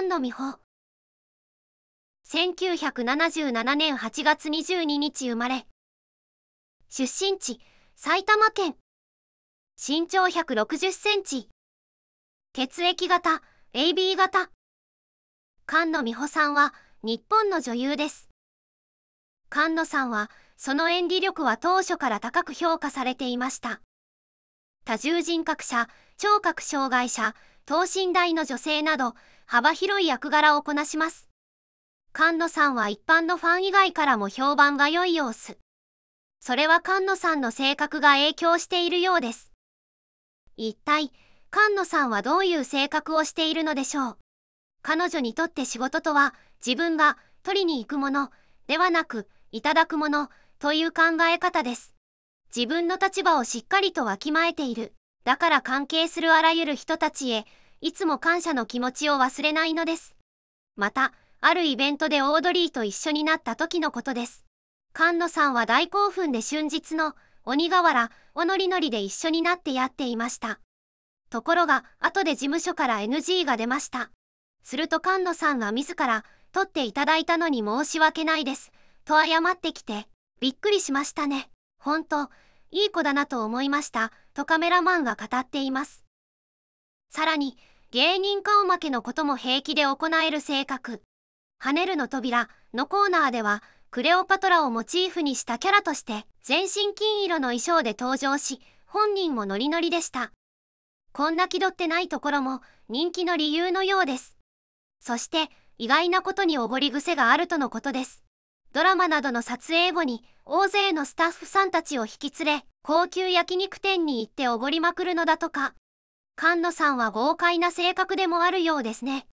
菅野美穂1977年8月22日生まれ出身地埼玉県身長160センチ血液型 AB 型菅野美穂さんは日本の女優です菅野さんはその演技力は当初から高く評価されていました多重人格者聴覚障害者等身大の女性など幅広い役柄をこなします。菅野さんは一般のファン以外からも評判が良い様子。それは菅野さんの性格が影響しているようです。一体、菅野さんはどういう性格をしているのでしょう彼女にとって仕事とは、自分が取りに行くもの、ではなく、いただくもの、という考え方です。自分の立場をしっかりとわきまえている。だから関係するあらゆる人たちへ、いつも感謝の気持ちを忘れないのです。また、あるイベントでオードリーと一緒になった時のことです。菅野さんは大興奮で春日の鬼瓦、おのりのりで一緒になってやっていました。ところが、後で事務所から NG が出ました。すると菅野さんが自ら、撮っていただいたのに申し訳ないです、と謝ってきて、びっくりしましたね。ほんと、いい子だなと思いました、とカメラマンが語っています。さらに、芸人顔負けのことも平気で行える性格。跳ねるの扉のコーナーでは、クレオパトラをモチーフにしたキャラとして、全身金色の衣装で登場し、本人もノリノリでした。こんな気取ってないところも人気の理由のようです。そして、意外なことにおごり癖があるとのことです。ドラマなどの撮影後に大勢のスタッフさんたちを引き連れ、高級焼肉店に行っておごりまくるのだとか。菅野さんは豪快な性格でもあるようですね。